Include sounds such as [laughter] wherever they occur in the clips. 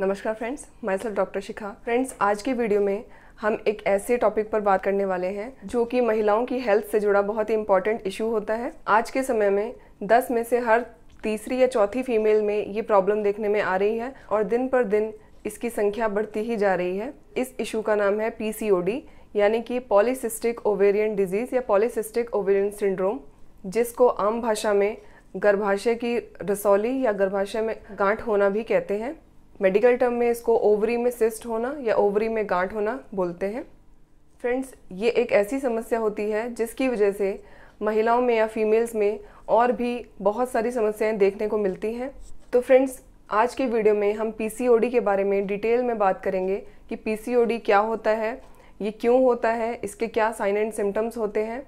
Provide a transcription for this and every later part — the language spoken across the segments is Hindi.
नमस्कार फ्रेंड्स मैं सर डॉक्टर शिखा फ्रेंड्स आज की वीडियो में हम एक ऐसे टॉपिक पर बात करने वाले हैं जो कि महिलाओं की हेल्थ से जुड़ा बहुत ही इंपॉर्टेंट इशू होता है आज के समय में 10 में से हर तीसरी या चौथी फीमेल में ये प्रॉब्लम देखने में आ रही है और दिन पर दिन इसकी संख्या बढ़ती ही जा रही है इस इशू का नाम है पी यानी कि पॉलीसिस्टिक ओवेरियन डिजीज़ या पॉलीसिस्टिक ओवेरियन सिंड्रोम जिसको आम भाषा में गर्भाशय की रसौली या गर्भाशय में गांठ होना भी कहते हैं मेडिकल टर्म में इसको ओवरी में सिस्ट होना या ओवरी में गांठ होना बोलते हैं फ्रेंड्स ये एक ऐसी समस्या होती है जिसकी वजह से महिलाओं में या फीमेल्स में और भी बहुत सारी समस्याएं देखने को मिलती हैं तो फ्रेंड्स आज के वीडियो में हम पीसीओडी के बारे में डिटेल में बात करेंगे कि पीसीओडी क्या होता है ये क्यों होता है इसके क्या साइन एंड सिम्टम्स होते हैं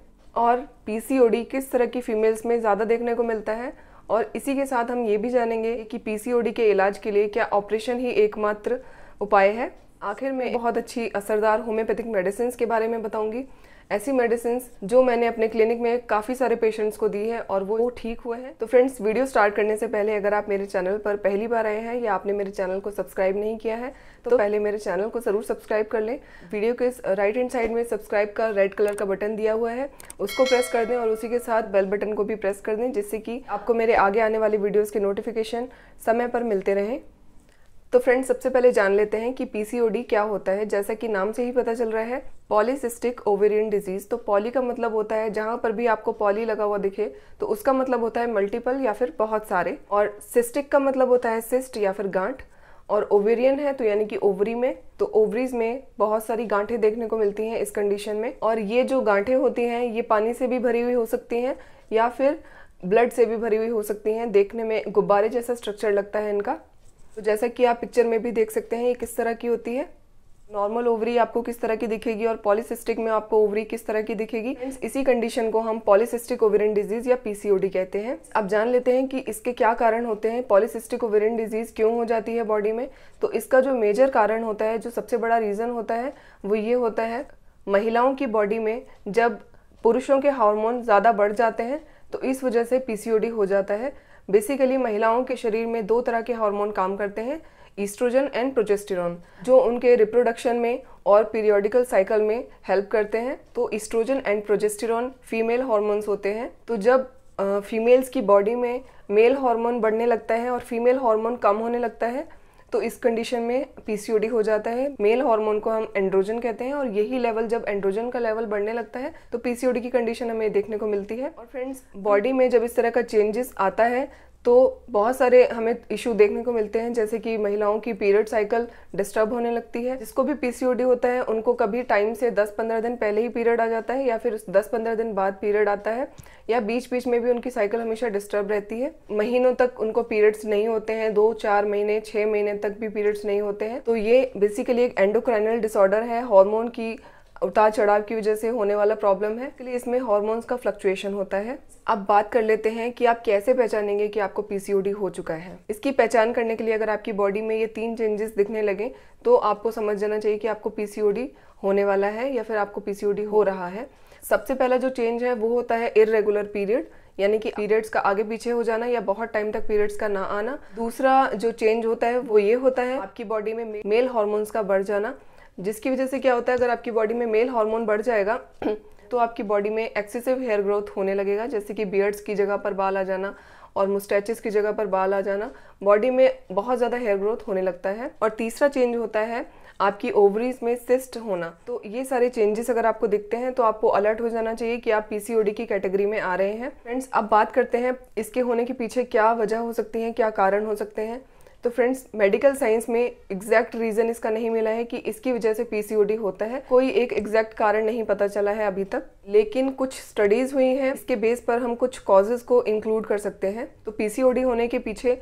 और पीसीओडी किस तरह की फ़ीमेल्स में ज़्यादा देखने को मिलता है और इसी के साथ हम ये भी जानेंगे कि पीसीओडी के इलाज के लिए क्या ऑपरेशन ही एकमात्र उपाय है आखिर में बहुत अच्छी असरदार होम्योपैथिक मेडिसिन के बारे में बताऊंगी ऐसी मेडिसिन जो मैंने अपने क्लिनिक में काफ़ी सारे पेशेंट्स को दी है और वो ठीक हुए हैं तो फ्रेंड्स वीडियो स्टार्ट करने से पहले अगर आप मेरे चैनल पर पहली बार आए हैं या आपने मेरे चैनल को सब्सक्राइब नहीं किया है तो पहले मेरे चैनल को ज़रूर सब्सक्राइब कर लें वीडियो के राइट हैंड साइड में सब्सक्राइब का रेड कलर का बटन दिया हुआ है उसको प्रेस कर दें और उसी के साथ बेल बटन को भी प्रेस कर दें जिससे कि आपको मेरे आगे आने वाले वीडियोज़ के नोटिफिकेशन समय पर मिलते रहें तो फ्रेंड्स सबसे पहले जान लेते हैं कि पीसीओडी क्या होता है जैसा कि नाम से ही पता चल रहा है पॉलीसिस्टिक ओवेरियन डिजीज तो पॉली का मतलब होता है जहां पर भी आपको पॉली लगा हुआ दिखे तो उसका मतलब होता है मल्टीपल या फिर बहुत सारे और सिस्टिक का मतलब होता है सिस्ट या फिर गांठ और ओवेरियन है तो यानी कि ओवरी में तो ओवरीज में बहुत सारी गांठें देखने को मिलती हैं इस कंडीशन में और ये जो गांठें होती हैं ये पानी से भी भरी हुई हो सकती हैं या फिर ब्लड से भी भरी हुई हो सकती हैं देखने में गुब्बारे जैसा स्ट्रक्चर लगता है इनका तो जैसा कि आप पिक्चर में भी देख सकते हैं ये किस तरह की होती है नॉर्मल ओवरी आपको किस तरह की दिखेगी और पॉलिसिस्टिक में आपको ओवरी किस तरह की दिखेगी इसी कंडीशन को हम पॉलिसिस्टिक ओवरिन डिजीज या पीसीओडी कहते हैं अब जान लेते हैं कि इसके क्या कारण होते हैं पॉलिसिस्टिक ओवरिन डिजीज क्यों हो जाती है बॉडी में तो इसका जो मेजर कारण होता है जो सबसे बड़ा रीजन होता है वो ये होता है महिलाओं की बॉडी में जब पुरुषों के हार्मोन ज़्यादा बढ़ जाते हैं तो इस वजह से पीसीओडी हो जाता है बेसिकली महिलाओं के शरीर में दो तरह के हार्मोन काम करते हैं ईस्ट्रोजन एंड प्रोजेस्टिरोन जो उनके रिप्रोडक्शन में और पीरियोडिकल साइकिल में हेल्प करते हैं तो estrogen and progesterone female hormones होते हैं तो जब फीमेल्स की बॉडी में मेल हार्मोन बढ़ने लगता है और फीमेल हार्मोन कम होने लगता है तो इस कंडीशन में पीसीओडी हो जाता है मेल हार्मोन को हम एंड्रोजन कहते हैं और यही लेवल जब एंड्रोजन का लेवल बढ़ने लगता है तो पीसीओडी की कंडीशन हमें देखने को मिलती है और फ्रेंड्स बॉडी में जब इस तरह का चेंजेस आता है तो बहुत सारे हमें इशू देखने को मिलते हैं जैसे कि महिलाओं की पीरियड साइकिल डिस्टर्ब होने लगती है जिसको भी पीसीओडी होता है उनको कभी टाइम से 10-15 दिन पहले ही पीरियड आ जाता है या फिर 10-15 दिन बाद पीरियड आता है या बीच बीच में भी उनकी साइकिल हमेशा डिस्टर्ब रहती है महीनों तक उनको पीरियड्स नहीं होते हैं दो चार महीने छः महीने तक भी पीरियड्स नहीं होते हैं तो ये बेसिकली एक एंडोक्राइनल डिसऑर्डर है हॉर्मोन की उतार चढ़ाव की वजह से होने वाला प्रॉब्लम है इसलिए इसमें हॉर्मोन्स का फ्लक्चुएशन होता है अब बात कर लेते हैं कि आप कैसे पहचानेंगे कि आपको पीसीओडी हो चुका है इसकी पहचान करने के लिए अगर आपकी बॉडी में ये तीन चेंजेस दिखने लगे तो आपको समझ जाना चाहिए कि आपको पीसीओडी होने वाला है या फिर आपको पीसीओडी हो रहा है सबसे पहला जो चेंज है वो होता है इरेगुलर पीरियड यानी कि पीरियड्स का आगे पीछे हो जाना या बहुत टाइम तक पीरियड्स का ना आना दूसरा जो चेंज होता है वो ये होता है आपकी बॉडी में मेल हॉर्मोन्स का बढ़ जाना जिसकी वजह से क्या होता है अगर आपकी बॉडी में मेल हार्मोन बढ़ जाएगा तो आपकी बॉडी में एक्सेसिव हेयर ग्रोथ होने लगेगा जैसे कि बियर्ड्स की जगह पर बाल आ जाना और मुस्टैचेस की जगह पर बाल आ जाना बॉडी में बहुत ज़्यादा हेयर ग्रोथ होने लगता है और तीसरा चेंज होता है आपकी ओवरीज में सिस्ट होना तो ये सारे चेंजेस अगर आपको दिखते हैं तो आपको अलर्ट हो जाना चाहिए कि आप पीसीओडी की कैटेगरी में आ रहे हैं फ्रेंड्स अब बात करते हैं इसके होने के पीछे क्या वजह हो सकती है क्या कारण हो सकते हैं तो फ्रेंड्स मेडिकल साइंस में एग्जैक्ट रीज़न इसका नहीं मिला है कि इसकी वजह से पीसीओडी होता है कोई एक एग्जैक्ट कारण नहीं पता चला है अभी तक लेकिन कुछ स्टडीज हुई हैं इसके बेस पर हम कुछ कॉजेज को इंक्लूड कर सकते हैं तो पीसीओडी होने के पीछे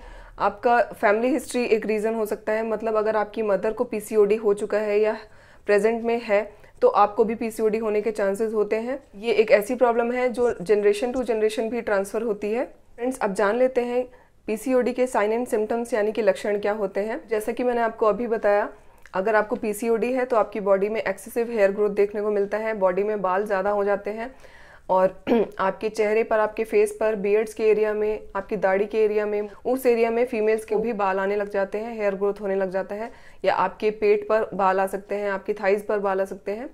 आपका फैमिली हिस्ट्री एक रीज़न हो सकता है मतलब अगर आपकी मदर को पीसीओडी हो चुका है या प्रेजेंट में है तो आपको भी पीसीओडी होने के चांसेस होते हैं ये एक ऐसी प्रॉब्लम है जो जनरेशन टू जनरेशन भी ट्रांसफ़र होती है फ्रेंड्स अब जान लेते हैं पीसीओडी के साइन एंड सिम्टम्स यानी कि लक्षण क्या होते हैं जैसा कि मैंने आपको अभी बताया अगर आपको पीसीओडी है तो आपकी बॉडी में एक्सेसिव हेयर ग्रोथ देखने को मिलता है बॉडी में बाल ज़्यादा हो जाते हैं और [clears throat] आपके चेहरे पर आपके फेस पर बियर्ड्स के एरिया में आपकी दाढ़ी के एरिया में उस एरिया में फीमेल्स के भी बाल आने लग जाते हैं हेयर ग्रोथ होने लग जाता है या आपके पेट पर बाल आ सकते हैं आपकी थाइज पर बाल आ सकते हैं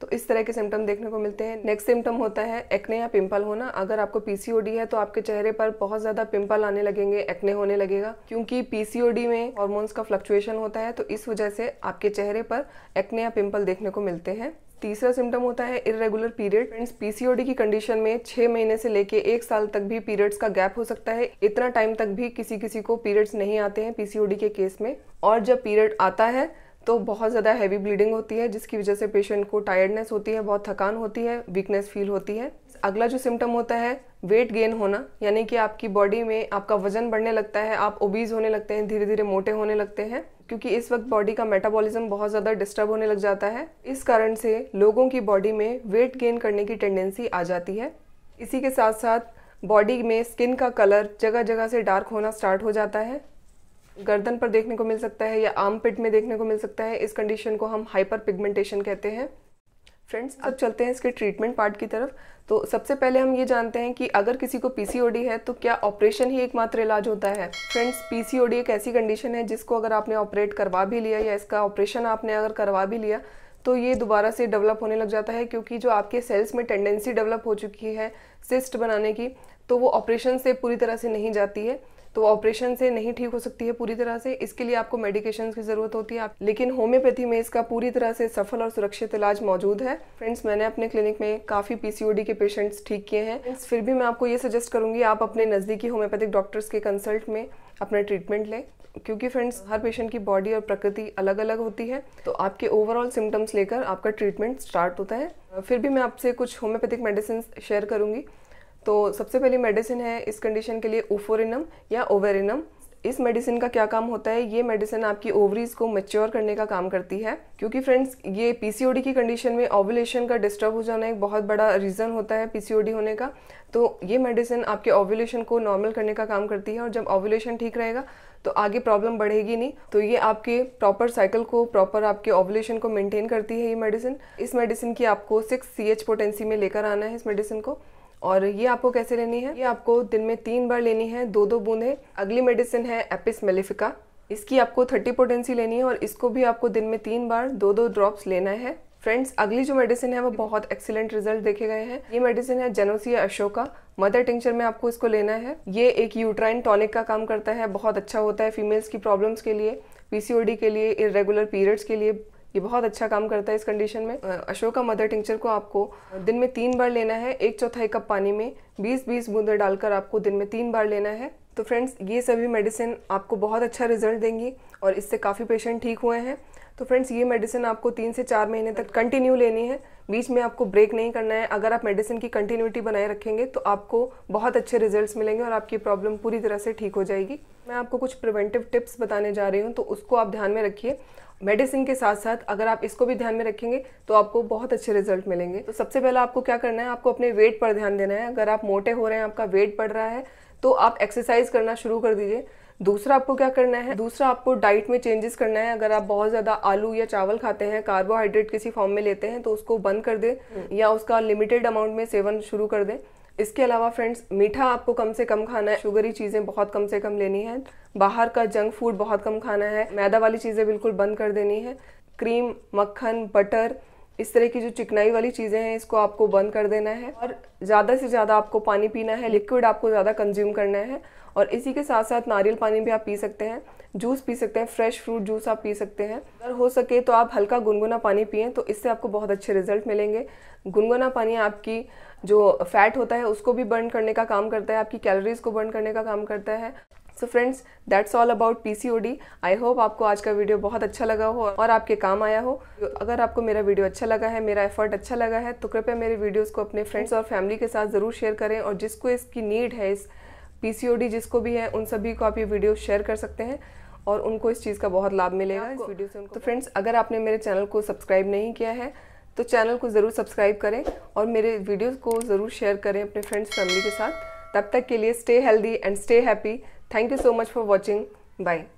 तो इस तरह के सिम्टम देखने को मिलते हैं नेक्स्ट सिम्टम होता है एक्ने या पिंपल होना अगर आपको पीसीओडी है तो आपके चेहरे पर बहुत ज़्यादा पिंपल आने लगेंगे एक्ने होने लगेगा क्योंकि पीसीओडी में हॉर्मोन्स का फ्लक्चुएशन होता है तो इस वजह से आपके चेहरे पर एक्ने या पिंपल देखने को मिलते हैं तीसरा सिम्टम होता है इरेगुलर पीरियड फ्रेंड्स पीसीओडी की कंडीशन में छह महीने से लेके एक साल तक भी पीरियड्स का गैप हो सकता है इतना टाइम तक भी किसी किसी को पीरियड्स नहीं आते हैं पीसीओडी के केस में और जब पीरियड आता है तो बहुत ज़्यादा हैवी ब्लीडिंग होती है जिसकी वजह से पेशेंट को टायर्डनेस होती है बहुत थकान होती है वीकनेस फील होती है अगला जो सिम्टम होता है वेट गेन होना यानी कि आपकी बॉडी में आपका वजन बढ़ने लगता है आप ओबीज होने लगते हैं धीरे धीरे मोटे होने लगते हैं क्योंकि इस वक्त बॉडी का मेटाबॉलिज्म बहुत ज़्यादा डिस्टर्ब होने लग जाता है इस कारण से लोगों की बॉडी में वेट गेन करने की टेंडेंसी आ जाती है इसी के साथ साथ बॉडी में स्किन का कलर जगह जगह से डार्क होना स्टार्ट हो जाता है गर्दन पर देखने को मिल सकता है या आम पिट में देखने को मिल सकता है इस कंडीशन को हम हाइपर पिगमेंटेशन कहते हैं फ्रेंड्स अब चलते हैं इसके ट्रीटमेंट पार्ट की तरफ तो सबसे पहले हम ये जानते हैं कि अगर किसी को पी है तो क्या ऑपरेशन ही एकमात्र इलाज होता है फ्रेंड्स पी एक ऐसी कंडीशन है जिसको अगर आपने ऑपरेट करवा भी लिया या इसका ऑपरेशन आपने अगर करवा भी लिया तो ये दोबारा से डेवलप होने लग जाता है क्योंकि जो आपके सेल्स में टेंडेंसी डेवलप हो चुकी है सिस्ट बनाने की तो वो ऑपरेशन से पूरी तरह से नहीं जाती है तो ऑपरेशन से नहीं ठीक हो सकती है पूरी तरह से इसके लिए आपको मेडिकेशन की ज़रूरत होती है लेकिन होम्योपैथी में इसका पूरी तरह से सफल और सुरक्षित इलाज मौजूद है फ्रेंड्स मैंने अपने क्लिनिक में काफ़ी पीसीओडी के पेशेंट्स ठीक किए हैं फिर भी मैं आपको ये सजेस्ट करूँगी आप अपने नज़दीकी होम्योपैथिक डॉक्टर्स के कंसल्ट में अपना ट्रीटमेंट लें क्योंकि फ्रेंड्स हर पेशेंट की बॉडी और प्रकृति अलग अलग होती है तो आपके ओवरऑल सिम्टम्स लेकर आपका ट्रीटमेंट स्टार्ट होता है फिर भी मैं आपसे कुछ होम्योपैथिक मेडिसिन शेयर करूंगी तो सबसे पहली मेडिसिन है इस कंडीशन के लिए ओफोरिनम या ओवेरिनम इस मेडिसिन का क्या काम होता है ये मेडिसिन आपकी ओवरीज को मेच्योर करने का काम करती है क्योंकि फ्रेंड्स ये पीसीओडी की कंडीशन में ओवुलेशन का डिस्टर्ब हो जाना एक बहुत बड़ा रीज़न होता है पीसीओडी होने का तो ये मेडिसिन आपके ओवुलेशन को नॉर्मल करने का काम करती है और जब ओवुलेशन ठीक रहेगा तो आगे प्रॉब्लम बढ़ेगी नहीं तो ये आपके प्रॉपर साइकिल को प्रॉपर आपके ओवुलेशन को मेंटेन करती है ये मेडिसिन इस मेडिसिन की आपको सिक्स सी एच पोटेंसी में लेकर आना है इस मेडिसिन को और ये आपको कैसे लेनी है ये आपको दिन में तीन बार लेनी है दो दो बूंदे अगली मेडिसिन है एपिस मेलिफिका इसकी आपको थर्टी पोटेंसी लेनी है और इसको भी आपको दिन में तीन बार दो दो ड्रॉप्स लेना है फ्रेंड्स अगली जो मेडिसिन है वो बहुत एक्सीलेंट रिजल्ट देखे गए हैं ये मेडिसिन है जेनोसिया अशोका मदर टिंचर में आपको इसको लेना है ये एक यूट्राइन टॉनिक का काम करता है बहुत अच्छा होता है फीमेल्स की प्रॉब्लम्स के लिए पीसीओडी के लिए इरेगुलर पीरियड्स के लिए ये बहुत अच्छा काम करता है इस कंडीशन में अशोका मदर टिंचर को आपको दिन में तीन बार लेना है एक चौथाई कप पानी में बीस बीस बूंदे डालकर आपको दिन में तीन बार लेना है तो फ्रेंड्स ये सभी मेडिसिन आपको बहुत अच्छा रिजल्ट देंगी और इससे काफ़ी पेशेंट ठीक हुए हैं तो फ्रेंड्स ये मेडिसिन आपको तीन से चार महीने तक कंटिन्यू लेनी है बीच में आपको ब्रेक नहीं करना है अगर आप मेडिसिन की कंटिन्यूटी बनाए रखेंगे तो आपको बहुत अच्छे रिजल्ट्स मिलेंगे और आपकी प्रॉब्लम पूरी तरह से ठीक हो जाएगी मैं आपको कुछ प्रिवेंटिव टिप्स बताने जा रही हूँ तो उसको आप ध्यान में रखिए मेडिसिन के साथ साथ अगर आप इसको भी ध्यान में रखेंगे तो आपको बहुत अच्छे रिजल्ट मिलेंगे तो सबसे पहले आपको क्या करना है आपको अपने वेट पर ध्यान देना है अगर आप मोटे हो रहे हैं आपका वेट बढ़ रहा है तो आप एक्सरसाइज करना शुरू कर दीजिए दूसरा आपको क्या करना है दूसरा आपको डाइट में चेंजेस करना है अगर आप बहुत ज़्यादा आलू या चावल खाते हैं कार्बोहाइड्रेट किसी फॉर्म में लेते हैं तो उसको बंद कर दे हम्म। या उसका लिमिटेड अमाउंट में सेवन शुरू कर दे इसके अलावा फ्रेंड्स मीठा आपको कम से कम खाना है शुगरी चीज़ें बहुत कम से कम लेनी है बाहर का जंक फूड बहुत कम खाना है मैदा वाली चीज़ें बिल्कुल बंद कर देनी है क्रीम मक्खन बटर इस तरह की जो चिकनाई वाली चीज़ें हैं इसको आपको बंद कर देना है और ज़्यादा से ज़्यादा आपको पानी पीना है लिक्विड आपको ज़्यादा कंज्यूम करना है और इसी के साथ साथ नारियल पानी भी आप पी सकते हैं जूस पी सकते हैं फ्रेश फ्रूट जूस आप पी सकते हैं अगर हो सके तो आप हल्का गुनगुना पानी पिए तो इससे आपको बहुत अच्छे रिजल्ट मिलेंगे गुनगुना पानी आपकी जो फैट होता है उसको भी बर्न करने का काम करता है आपकी कैलोरीज को बर्न करने का काम करता है so friends that's all about P C D I hope आपको आज का वीडियो बहुत अच्छा लगा हो और आपके काम आया हो अगर आपको मेरा वीडियो अच्छा लगा है मेरा एफर्ट अच्छा लगा है तो कृपया मेरे वीडियोस को अपने फ्रेंड्स और फैमिली के साथ ज़रूर शेयर करें और जिसको इसकी नीड है इस पी सी डी जिसको भी है उन सभी को आप ये वीडियो शेयर कर सकते हैं और उनको इस चीज़ का बहुत लाभ मिलेगा इस वीडियो से उनको तो फ्रेंड्स अगर आपने मेरे चैनल को सब्सक्राइब नहीं किया है तो चैनल को ज़रूर सब्सक्राइब करें और मेरे वीडियोज़ को ज़रूर शेयर करें अपने फ्रेंड्स फैमिली के साथ तब तक के लिए stay healthy and stay happy thank you so much for watching bye